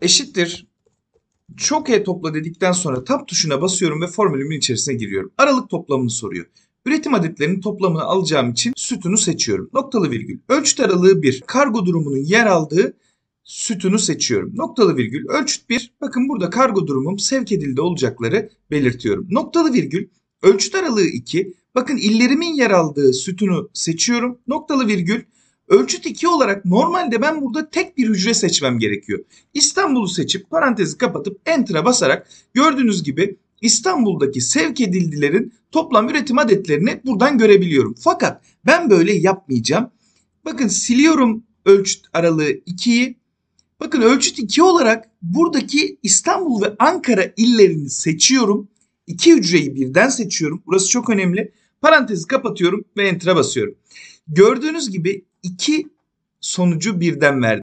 eşittir. Çok E topla dedikten sonra tab tuşuna basıyorum ve formülümün içerisine giriyorum. Aralık toplamını soruyor. Üretim adetlerinin toplamını alacağım için sütunu seçiyorum. Noktalı virgül. Ölçüt aralığı 1. Kargo durumunun yer aldığı sütunu seçiyorum. Noktalı virgül ölçüt 1. Bakın burada kargo durumum sevk edildi olacakları belirtiyorum. Noktalı virgül ölçüt aralığı 2. Bakın illerimin yer aldığı sütunu seçiyorum. Noktalı virgül Ölçüt 2 olarak normalde ben burada tek bir hücre seçmem gerekiyor. İstanbul'u seçip parantezi kapatıp enter'a basarak gördüğünüz gibi İstanbul'daki sevk edildilerin toplam üretim adetlerini buradan görebiliyorum. Fakat ben böyle yapmayacağım. Bakın siliyorum ölçüt aralığı 2'yi. Bakın ölçüt 2 olarak buradaki İstanbul ve Ankara illerini seçiyorum. İki hücreyi birden seçiyorum. Burası çok önemli. Parantezi kapatıyorum ve enter'a basıyorum. Gördüğünüz gibi iki sonucu birden verdi.